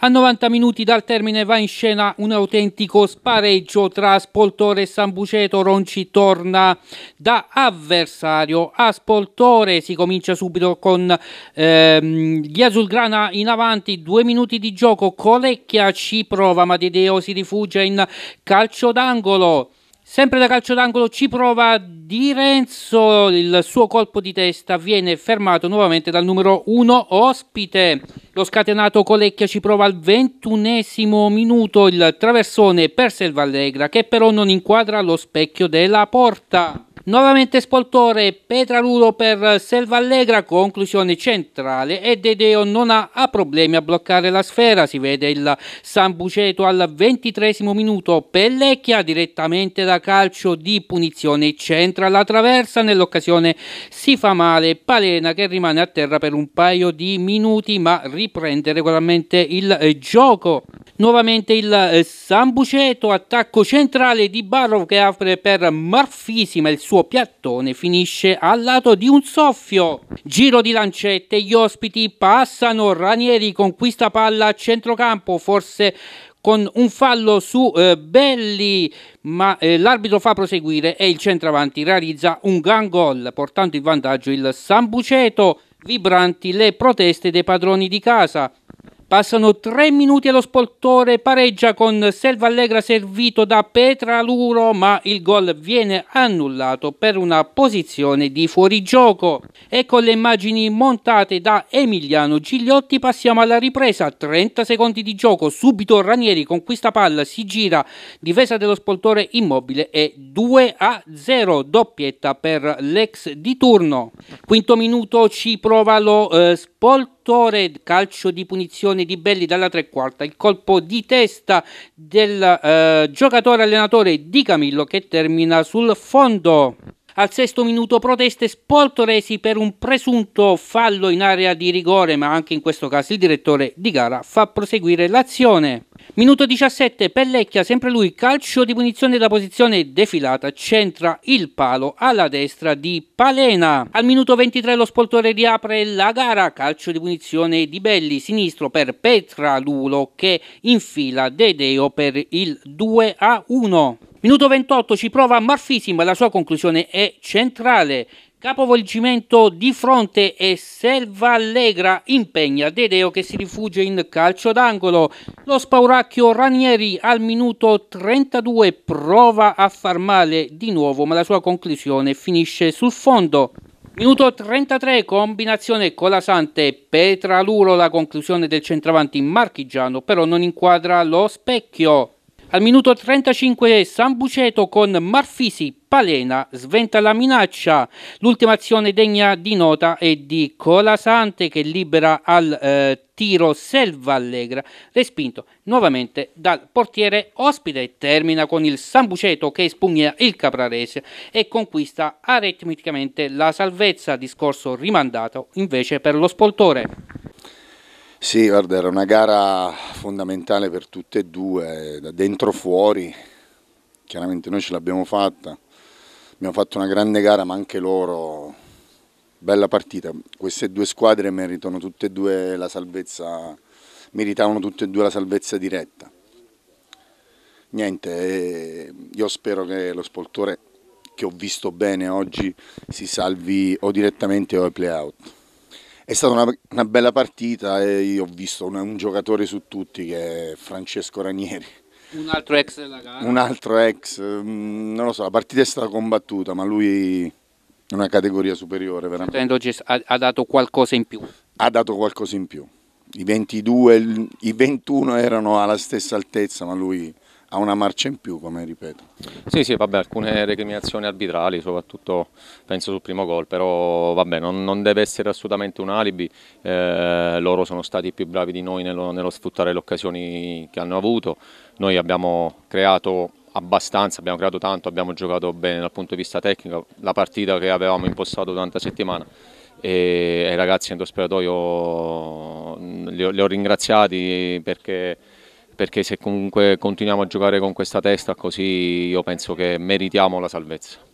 A 90 minuti dal termine va in scena un autentico spareggio tra Spoltore e Sambuceto. Ronci torna da avversario a Spoltore. Si comincia subito con ehm, gli Azulgrana in avanti. Due minuti di gioco. Colecchia ci prova, ma Dedeo si rifugia in calcio d'angolo. Sempre da calcio d'angolo ci prova Di Renzo, il suo colpo di testa viene fermato nuovamente dal numero 1 ospite. Lo scatenato Colecchia ci prova al ventunesimo minuto il traversone per Selvallegra che però non inquadra lo specchio della porta. Nuovamente spoltore Petraluro per Selvallegra, conclusione centrale e Dedeo non ha, ha, problemi a bloccare la sfera, si vede il San Buceto al ventitresimo minuto, Pellecchia direttamente da calcio di punizione centra la traversa, nell'occasione si fa male Palena che rimane a terra per un paio di minuti ma riprende regolarmente il eh, gioco. Nuovamente il eh, Sambuceto, attacco centrale di Barrow che apre per Marfisi, ma il suo piattone finisce al lato di un soffio. Giro di lancette, gli ospiti passano, Ranieri conquista palla a centrocampo, forse con un fallo su eh, Belli, ma eh, l'arbitro fa proseguire e il centravanti realizza un gran gol, portando in vantaggio il Sambuceto, vibranti le proteste dei padroni di casa. Passano tre minuti allo spoltore, pareggia con Selva Allegra servito da Petraluro, ma il gol viene annullato per una posizione di fuorigioco. E con le immagini montate da Emiliano Gigliotti passiamo alla ripresa. 30 secondi di gioco, subito Ranieri con questa palla si gira, difesa dello spoltore immobile e 2 a 0, doppietta per l'ex di turno. Quinto minuto ci prova lo eh, spoltore pastore, calcio di punizione di Belli dalla tre quarta, il colpo di testa del eh, giocatore allenatore di Camillo che termina sul fondo. Al sesto minuto proteste spoltoresi per un presunto fallo in area di rigore, ma anche in questo caso il direttore di gara fa proseguire l'azione. Minuto 17, Pellecchia, sempre lui, calcio di punizione da posizione defilata, centra il palo alla destra di Palena. Al minuto 23 lo spoltore riapre la gara, calcio di punizione di Belli, sinistro per Petra Lulo che infila Dedeo per il 2 a 1. Minuto 28 ci prova Marfisi, ma la sua conclusione è centrale. Capovolgimento di fronte e Selva Allegra impegna Dedeo che si rifugia in calcio d'angolo. Lo spauracchio Ranieri al minuto 32 prova a far male di nuovo, ma la sua conclusione finisce sul fondo. Minuto 33, combinazione colasante Petraluro, la conclusione del centravanti marchigiano, però non inquadra lo specchio. Al minuto 35 Sambuceto con Marfisi, Palena, sventa la minaccia. L'ultima azione degna di nota è di Colasante che libera al eh, tiro Selva Allegra, respinto nuovamente dal portiere ospite. Termina con il Sambuceto che espugna il Caprarese e conquista aritmeticamente la salvezza, discorso rimandato invece per lo Spoltore. Sì, guarda, era una gara fondamentale per tutte e due, da dentro fuori. Chiaramente noi ce l'abbiamo fatta, abbiamo fatto una grande gara, ma anche loro, bella partita. Queste due squadre meritano tutte e due la salvezza, meritavano tutte e due la salvezza diretta. Niente, eh, io spero che lo spoltore che ho visto bene oggi si salvi o direttamente o ai playout. È stata una, una bella partita e io ho visto un, un giocatore su tutti che è Francesco Ranieri. Un altro ex della gara? Un altro ex, mm, non lo so, la partita è stata combattuta ma lui è una categoria superiore veramente. Ha, ha dato qualcosa in più? Ha dato qualcosa in più. I 22, i 21 erano alla stessa altezza ma lui ha una marcia in più, come ripeto. Sì, sì, vabbè, alcune recriminazioni arbitrali, soprattutto penso sul primo gol, però vabbè, non, non deve essere assolutamente un alibi, eh, loro sono stati più bravi di noi nello, nello sfruttare le occasioni che hanno avuto, noi abbiamo creato abbastanza, abbiamo creato tanto, abbiamo giocato bene dal punto di vista tecnico, la partita che avevamo impostato durante la settimana e ai ragazzi in spettatoio mm, li ho, li ho ringraziati perché perché se comunque continuiamo a giocare con questa testa così io penso che meritiamo la salvezza.